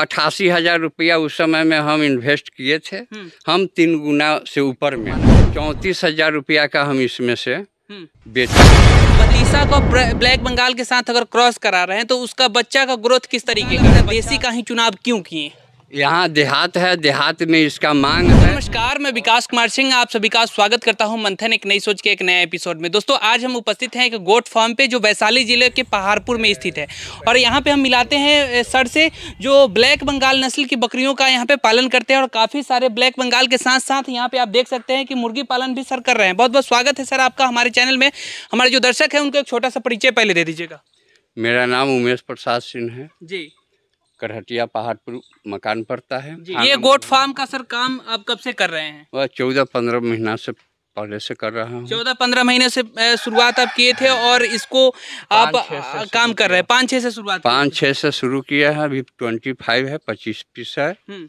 अट्ठासी हजार रुपया उस समय में हम इन्वेस्ट किए थे हम्म। हम तीन गुना से ऊपर में चौंतीस हजार रुपया का हम इसमें से हम्म। बेच बतीसा को ब्लैक बंगाल के साथ अगर क्रॉस करा रहे हैं तो उसका बच्चा का ग्रोथ किस तरीके का देसी का ही चुनाव क्यों किए यहाँ देहात है देहात में इसका मांग है नमस्कार मैं विकास कुमार सिंह आप सभी का स्वागत करता हूँ मंथन एक नई सोच के एक नया एपिसोड में दोस्तों आज हम उपस्थित हैं एक गोट फार्म पे जो वैशाली जिले के पहाड़पुर में स्थित है और यहाँ पे हम मिलाते हैं सर से जो ब्लैक बंगाल नस्ल की बकरियों का यहाँ पे पालन करते हैं और काफ़ी सारे ब्लैक बंगाल के साथ साथ यहाँ पे आप देख सकते हैं कि मुर्गी पालन भी सर कर रहे हैं बहुत बहुत स्वागत है सर आपका हमारे चैनल में हमारे जो दर्शक है उनको एक छोटा सा परिचय पहले दे दीजिएगा मेरा नाम उमेश प्रसाद सिंह है जी करहटिया पहाड़ पर मकान पड़ता है ये गोट फार्म का सर काम आप कब से कर रहे हैं वह चौदह पंद्रह महीना से पहले से कर रहा हूँ चौदह पंद्रह महीने से शुरुआत आप किए थे और इसको आप काम कर रहे हैं पाँच छः से शुरुआत पाँच छः से शुरू किया है अभी ट्वेंटी फाइव है पच्चीस पीस है हम्म।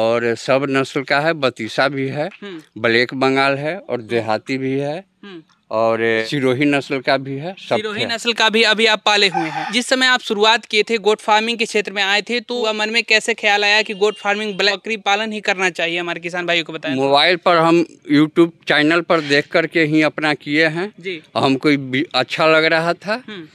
और सब नस्ल का है बतीसा भी है हम्म। ब्लैक बंगाल है और देहाती भी है हम्म। और सिरोही नस्ल का भी है सिरोही नस्ल का भी अभी आप पाले हुए हैं जिस समय आप शुरुआत किए थे गोट फार्मिंग के क्षेत्र में आए थे तो मन में कैसे ख्याल आया कि गोट फार्मिंग बकरी पालन ही करना चाहिए हमारे किसान भाइयों को बताएं तो। मोबाइल पर हम यूट्यूब चैनल पर देख करके ही अपना किए हैं जी हमको अच्छा लग रहा था हम्म।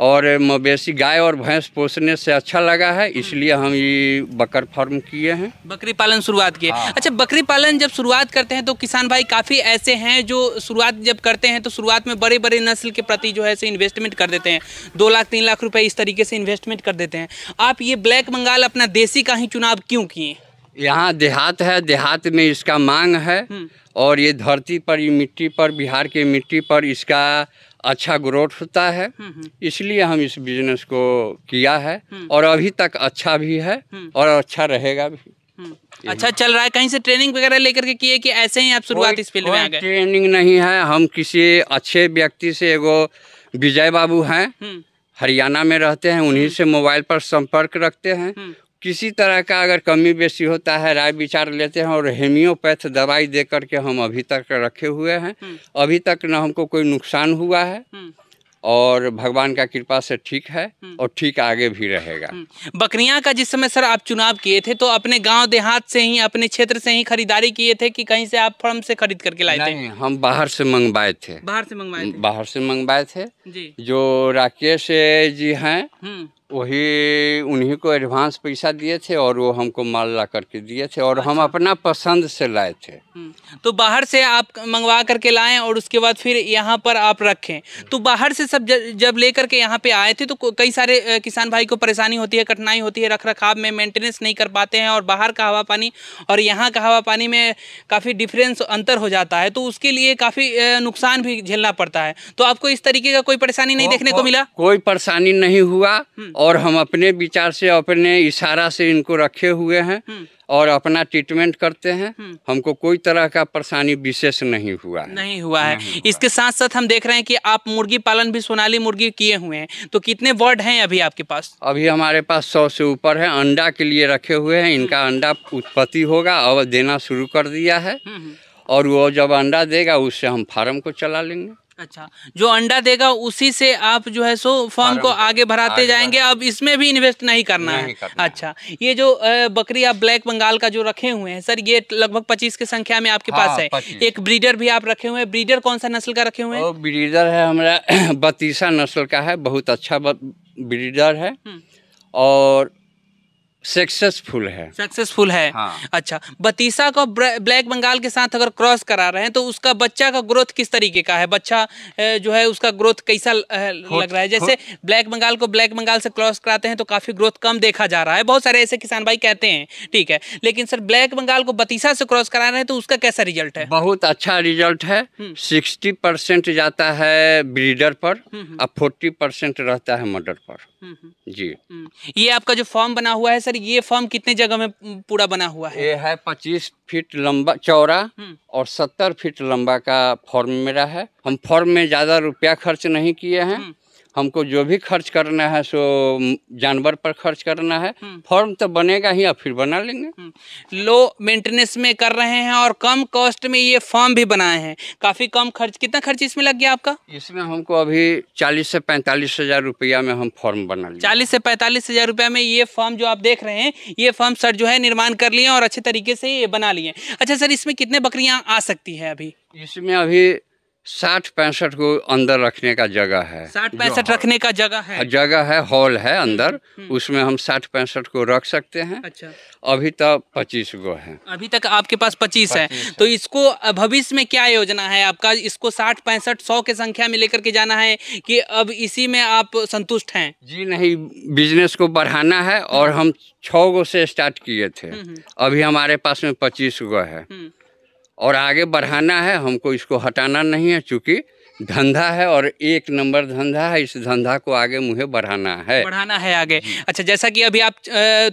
और मवेशी गाय और भैंस पोषने से अच्छा लगा है इसलिए हम्म। हम ये बकर फार्म किए हैं बकरी पालन शुरुआत किए हाँ। अच्छा बकरी पालन जब शुरुआत करते हैं तो किसान भाई काफ़ी ऐसे हैं जो शुरुआत जब करते हैं तो शुरुआत में बड़े बड़े नस्ल के प्रति जो है से इन्वेस्टमेंट कर देते हैं दो लाख तीन लाख रुपए इस तरीके से इन्वेस्टमेंट कर देते हैं आप ये ब्लैक बंगाल अपना देसी का ही चुनाव क्यों किए यहाँ देहात है देहात में इसका मांग है हम्म। और ये धरती पर ये मिट्टी पर बिहार के मिट्टी पर इसका अच्छा ग्रोथ होता है हम्म, हम्म। इसलिए हम इस बिजनेस को किया है हम्म। और अभी तक अच्छा भी है और अच्छा रहेगा भी अच्छा चल रहा है कहीं से ट्रेनिंग वगैरह लेकर के किए कि ऐसे ही आप शुरुआत इस फील्ड में आ गए ट्रेनिंग नहीं है हम किसी अच्छे व्यक्ति से एगो विजय बाबू हैं हरियाणा में रहते हैं उन्हीं से मोबाइल पर संपर्क रखते हैं किसी तरह का अगर कमी बेसी होता है राय विचार लेते हैं और हेम्योपैथ दवाई दे करके हम अभी तक रखे हुए हैं हम्म। अभी तक ना हमको कोई नुकसान हुआ है हम्म। और भगवान का कृपा से ठीक है हम्म। और ठीक आगे भी रहेगा बकरियां का जिस समय सर आप चुनाव किए थे तो अपने गांव देहात से ही अपने क्षेत्र से ही खरीदारी किए थे कि कहीं से आप फर्म से खरीद करके लाए थे हम बाहर से मंगवाए थे बाहर से मंगवाए थे बाहर से मंगवाए थे जी। जो राकेश जी हैं वही उन्हीं को एडवांस पैसा दिए थे और वो हमको माल ला करके दिए थे और अच्छा। हम अपना पसंद से लाए थे हम्म, तो बाहर से आप मंगवा करके लाएं और उसके बाद फिर यहाँ पर आप रखें तो बाहर से सब जब ले करके यहाँ पे आए थे तो कई सारे किसान भाई को परेशानी होती है कठिनाई होती है रख रखाव में मेंटेनेंस नहीं कर पाते हैं और बाहर का हवा पानी और यहाँ का हवा पानी में काफ़ी डिफरेंस अंतर हो जाता है तो उसके लिए काफ़ी नुकसान भी झेलना पड़ता है तो आपको इस तरीके का कोई परेशानी नहीं देखने को मिला कोई परेशानी नहीं हुआ हम्म। और हम अपने विचार से अपने इशारा से इनको रखे हुए हैं हम्म। और अपना ट्रीटमेंट करते हैं हम्म। हमको कोई तरह का परेशानी विशेष नहीं हुआ है नहीं हुआ है नहीं हुआ इसके साथ साथ हम देख रहे हैं कि आप मुर्गी पालन भी सोनाली मुर्गी किए हुए हैं तो कितने वर्ड हैं अभी आपके पास अभी हमारे पास सौ से ऊपर है अंडा के लिए रखे हुए हैं इनका हम्म। अंडा उत्पत्ति होगा और देना शुरू कर दिया है और वो जब अंडा देगा उससे हम फार्म को चला लेंगे अच्छा जो अंडा देगा उसी से आप जो है सो फॉर्म को आगे भराते जाएंगे अब इसमें भी इन्वेस्ट नहीं करना नहीं है करना अच्छा ये जो बकरी आप ब्लैक बंगाल का जो रखे हुए हैं सर ये लगभग पच्चीस की संख्या में आपके हाँ, पास है एक ब्रीडर भी आप रखे हुए हैं ब्रीडर कौन सा नस्ल का रखे हुए हैं ब्रीडर है हमारा बतीसा नस्ल का है बहुत अच्छा ब्रीडर है हम्म। और सक्सेसफुल है सक्सेसफुल है हाँ। अच्छा बतीसा को ब्लैक बंगाल के साथ अगर क्रॉस करा रहे हैं तो उसका बच्चा का ग्रोथ किस तरीके का है बच्चा जो है उसका ग्रोथ कैसा लग रहा है जैसे ब्लैक बंगाल को ब्लैक बंगाल से क्रॉस कराते हैं तो काफ़ी ग्रोथ कम देखा जा रहा है बहुत सारे ऐसे किसान भाई कहते हैं ठीक है लेकिन सर ब्लैक बंगाल को बतीसा से क्रॉस करा रहे हैं तो उसका कैसा रिजल्ट है बहुत अच्छा रिजल्ट है हम्म। सिक्सटी परसेंट जाता है ब्रीडर पर और हम्म, फोर्टी हम्म। परसेंट रहता है मर्डर पर जी ये आपका जो फॉर्म बना हुआ है सर सर ये फॉर्म कितने जगह में पूरा बना हुआ है ये है पच्चीस फीट लंबा चौड़ा हम्म। और सत्तर फीट लंबा का फॉर्म मेरा है हम फॉर्म में ज्यादा रुपया खर्च नहीं किए हैं हम्म। हमको जो भी खर्च करना है सो जानवर पर खर्च करना है हम्म। फॉर्म तो बनेगा ही या फिर बना लेंगे हम्म। लो मेंटेनेंस में कर रहे हैं और कम कॉस्ट में ये फॉर्म भी बनाए हैं काफ़ी कम खर्च कितना खर्च इसमें लग गया आपका इसमें हमको अभी चालीस से पैंतालीस हज़ार रुपया में हम फॉर्म बना लिए चालीस से पैंतालीस हज़ार रुपया में ये फॉर्म जो आप देख रहे हैं ये फॉर्म सर जो है निर्माण कर लिए और अच्छे तरीके से ये बना लिए अच्छा सर इसमें कितने बकरियाँ आ सकती है अभी इसमें अभी साठ पैंसठ को अंदर रखने का जगह है साठ पैंसठ रखने का जगह है हाँ, जगह है हॉल है अंदर हम्म, हम्म, हम्म। उसमें हम साठ पैंसठ को रख सकते हैं अच्छा अभी तक पच्चीस गो है अभी तक आपके पास पच्चीस है।, है तो इसको भविष्य में क्या योजना है आपका इसको साठ पैंसठ सौ के संख्या में लेकर के जाना है कि अब इसी में आप संतुष्ट हैं जी नहीं बिजनेस को बढ़ाना है और हम छो से स्टार्ट किए थे अभी हमारे पास में पच्चीस गो है और आगे बढ़ाना है हमको इसको हटाना नहीं है चूँकि धंधा है और एक नंबर धंधा है इस धंधा को आगे मुहे बढ़ाना है बढ़ाना है आगे अच्छा जैसा कि अभी आप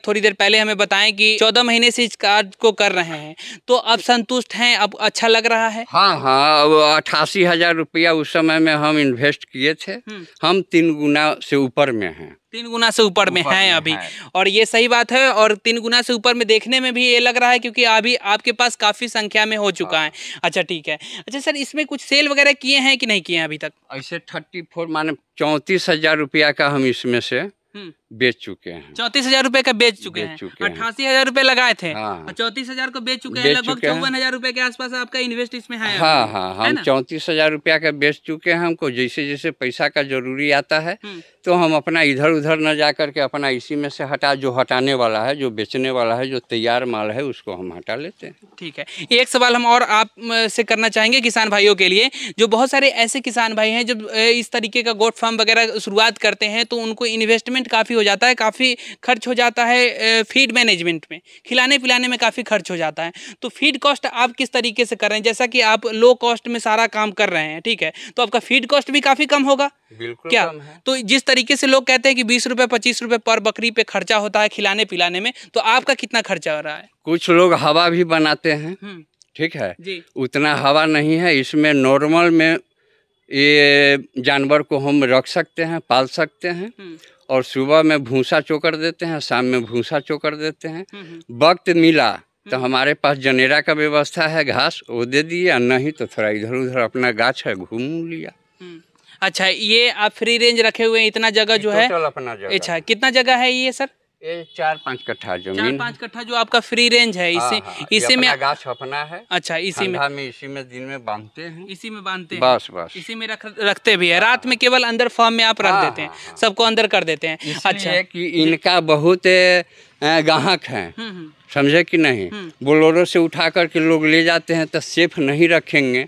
थोड़ी देर पहले हमें बताएं कि चौदह महीने से इस कार्य को कर रहे हैं तो अब संतुष्ट हैं अब अच्छा लग रहा है हाँ हाँ अब अठासी हजार रुपया उस समय में हम इन्वेस्ट किए थे हम्म। हम तीन गुना से ऊपर में हैं तीन गुना से ऊपर में हैं अभी और ये सही बात है और तीन गुना से ऊपर में देखने में भी ये लग रहा है क्योंकि अभी आपके पास काफ़ी संख्या में हो चुका हाँ। है अच्छा ठीक है अच्छा सर इसमें कुछ सेल वगैरह किए हैं कि नहीं किए हैं अभी तक ऐसे थर्टी फोर माने चौंतीस हजार रुपया का हम इसमें से हम्म। बेच चुके हैं चौतीस हजार रूपए का बेच चुके बेच हैं अठासी हजार रूपए लगाए थे हाँ। चौतीस हजार को बेच चुके हैं लगभग चौवन हजार रूपए के आसपास आपका इन्वेस्ट इसमें है हाँ हाँ हम चौतीस हजार रूपया का बेच चुके हैं हमको जैसे जैसे पैसा का जरूरी आता है हम्म। तो हम अपना इधर उधर न जा करके अपना इसी में से हटा जो हटाने वाला है जो बेचने वाला है जो तैयार माल है उसको हम हटा लेते हैं ठीक है एक सवाल हम और आप से करना चाहेंगे किसान भाइयों के लिए जो बहुत सारे ऐसे किसान भाई हैं जो इस तरीके का गोट फार्म वगैरह शुरुआत करते हैं तो उनको इन्वेस्टमेंट काफ़ी हो जाता है काफ़ी खर्च हो जाता है फीड मैनेजमेंट में खिलाने पिलाने में काफ़ी खर्च हो जाता है तो फीड कॉस्ट आप किस तरीके से कर रहे हैं जैसा कि आप लो कॉस्ट में सारा काम कर रहे हैं ठीक है तो आपका फीड कॉस्ट भी काफ़ी कम होगा बिल्कुल क्या कम है। तो जिस तरीके से लोग कहते हैं कि बीस रुपये पच्चीस रुपये पर बकरी पे खर्चा होता है खिलाने पिलाने में तो आपका कितना खर्चा हो रहा है कुछ लोग हवा भी बनाते हैं हम्म। ठीक है जी। उतना हवा नहीं है इसमें नॉर्मल में ये जानवर को हम रख सकते हैं पाल सकते हैं हम्म। और सुबह में भूसा चोकर देते हैं शाम में भूसा चोकर देते हैं हम्म, हम्म। वक्त मिला तो हम्म। हमारे पास जनेरा का व्यवस्था है घास वो दे दिया नहीं तो थोड़ा इधर उधर अपना गाछ है घूम लिया अच्छा ये आप फ्री रेंज रखे हुए हैं इतना जगह जो है अपना जगह अच्छा कितना जगह है ये सर ये चार पाँच कट्ठा जो चार पाँच कट्ठा जो आपका फ्री रेंज है इसे हाँ, हाँ। इसी में गाछ अपना है अच्छा इसी में में इसी में दिन में बांधते हैं इसी में बांधते हैं बस बस इसी में रख रखते भी है हाँ, रात में केवल अंदर फॉर्म में आप रख देते हैं सबको अंदर कर देते हैं अच्छा है कि इनका बहुत गाहक है हम्म, हम्म। समझे कि नहीं हम्म। बोलोरो से उठा करके लोग ले जाते हैं तो सेफ नहीं रखेंगे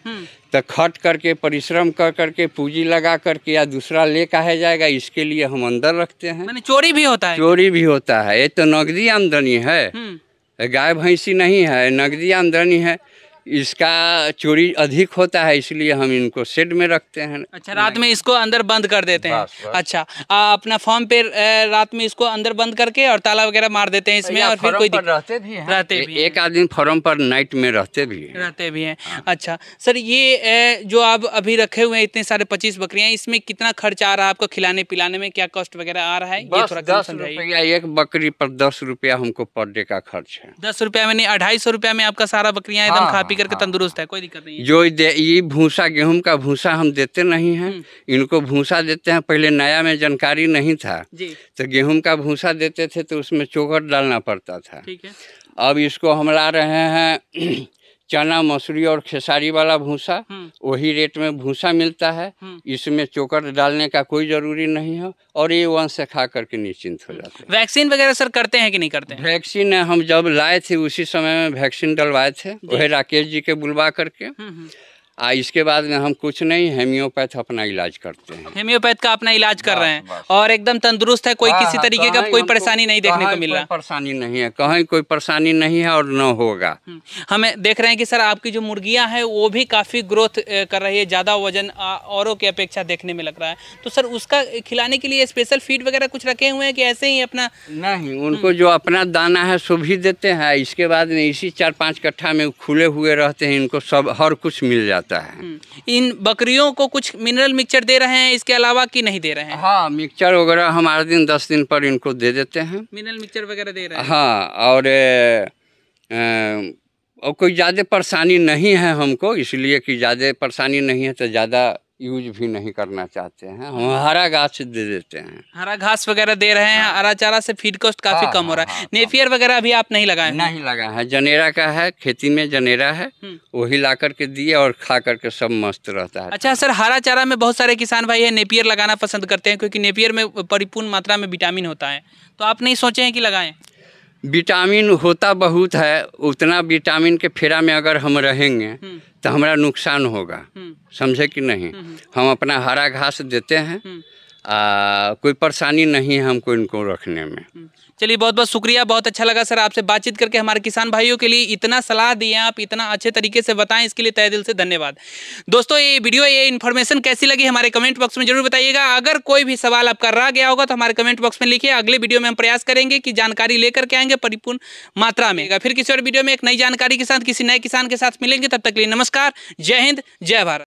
तो खट करके परिश्रम कर करके पूंजी लगा करके या दूसरा ले कहा जाएगा इसके लिए हम अंदर रखते हैं मैंने चोरी भी होता है चोरी भी होता है ये तो नगदी आमदनी है हम्म। गाय भैंसी नहीं है नगदी आमदनी है इसका चोरी अधिक होता है इसलिए हम इनको शेड में रखते हैं अच्छा रात में इसको अंदर बंद कर देते हैं बास, बास। अच्छा आ, अपना फॉर्म पे रात में इसको अंदर बंद करके और ताला वगैरह मार देते हैं इसमें और फिर कोई रहते भी हैं रहते भी एक आदमी फॉर्म पर नाइट में रहते भी हैं रहते भी हैं हाँ। अच्छा सर ये जो आप अभी रखे हुए हैं इतने सारे पच्चीस बकरियाँ इसमें कितना खर्च आ रहा है आपको खिलाने पिलाने में क्या कॉस्ट वगैरह आ रहा है ये थोड़ा एक बकरी पर दस रुपया हमको पर डे का खर्च है दस रुपया में नहीं अढ़ाई सौ रुपया में आपका सारा बकरियाँ एकदम हाँ, खा पी करके हाँ। तंदुरुस्त है कोई दिक्कत नहीं जो ये भूसा गेहूं का भूसा हम देते नहीं हैं हम्म। इनको भूसा देते हैं पहले नया में जानकारी नहीं था तो गेहूं का भूसा देते थे तो उसमें चोकर डालना पड़ता था अब इसको हम ला रहे हैं चना मसूरी और खेसारी वाला भूसा हम्म। वही रेट में भूसा मिलता है हम्म। इसमें चोकर डालने का कोई जरूरी नहीं है और ये वन से खा करके निश्चिंत हो हम्म। जाते हैं वैक्सीन वगैरह सर करते हैं कि नहीं करते हैं वैक्सीन हम जब लाए थे उसी समय में वैक्सीन डलवाए थे वही राकेश जी के बुलवा करके हम्म, आ इसके बाद में हम कुछ नहीं हेम्योपैथ अपना इलाज करते हैं हेम्योपैथ का अपना इलाज कर रहे हैं और एकदम तंदुरुस्त है कोई हाँ, किसी हाँ, तरीके का कोई परेशानी नहीं देखने को मिल रहा परेशानी नहीं है कहीं कोई परेशानी नहीं है और न होगा हम्म। हमें देख रहे हैं कि सर आपकी जो मुर्गियां हैं वो भी काफ़ी ग्रोथ कर रही है ज़्यादा वजन औरों की अपेक्षा देखने में लग रहा है तो सर उसका खिलाने के लिए स्पेशल फीड वगैरह कुछ रखे हुए हैं कि ऐसे ही अपना नहीं हम्म। उनको जो अपना दाना है सो भी देते हैं इसके बाद में इसी चार पाँच कट्ठा में खुले हुए रहते हैं इनको सब हर कुछ मिल जाता है मिलता है हम्म। इन बकरियों को कुछ मिनरल मिक्सचर दे रहे हैं इसके अलावा कि नहीं दे रहे हैं हाँ मिक्सचर वगैरह हम आठ दिन दस दिन पर इनको दे देते हैं मिनरल मिक्सचर वगैरह दे रहे हैं हाँ और ए, ए, और कोई ज़्यादा परेशानी नहीं है हमको इसलिए कि ज़्यादा परेशानी नहीं है तो ज़्यादा यूज भी नहीं करना चाहते हैं हम हरा घास दे देते हैं हरा घास वगैरह दे रहे हैं हाँ। हरा चारा से फीड कॉस्ट काफी हाँ, कम हो रहा हाँ, है नेपियर वगैरह अभी आप नहीं लगाए नहीं लगा है जनेरा का है खेती में जनेरा है हम्म। वही ला करके दिए और खा करके सब मस्त रहता है अच्छा सर हरा चारा में बहुत सारे किसान भाई है नेपियर लगाना पसंद करते हैं क्योंकि नेपियर में परिपूर्ण मात्रा में विटामिन होता है तो आप नहीं सोचे हैं कि लगाएं विटामिन होता बहुत है उतना विटामिन के फेरा में अगर हम रहेंगे हम्म। तो हमारा नुकसान होगा हम्म। समझे कि नहीं हम्म, हम अपना हरा घास देते हैं आ, कोई परेशानी नहीं है हमको इनको रखने में चलिए बहुत बहुत शुक्रिया बहुत अच्छा लगा सर आपसे बातचीत करके हमारे किसान भाइयों के लिए इतना सलाह दिए आप इतना अच्छे तरीके से बताएं इसके लिए तय दिल से धन्यवाद दोस्तों ये वीडियो ये इन्फॉर्मेशन कैसी लगी हमारे कमेंट बॉक्स में जरूर बताइएगा अगर कोई भी सवाल आपका रह गया होगा तो हमारे कमेंट बॉक्स में लिखिए अगले वीडियो में हम प्रयास करेंगे कि जानकारी लेकर के आएंगे परिपूर्ण मात्रा में फिर किसी और वीडियो में एक नई जानकारी के साथ किसी नए किसान के साथ मिलेंगे तब तक लिए नमस्कार जय हिंद जय भारत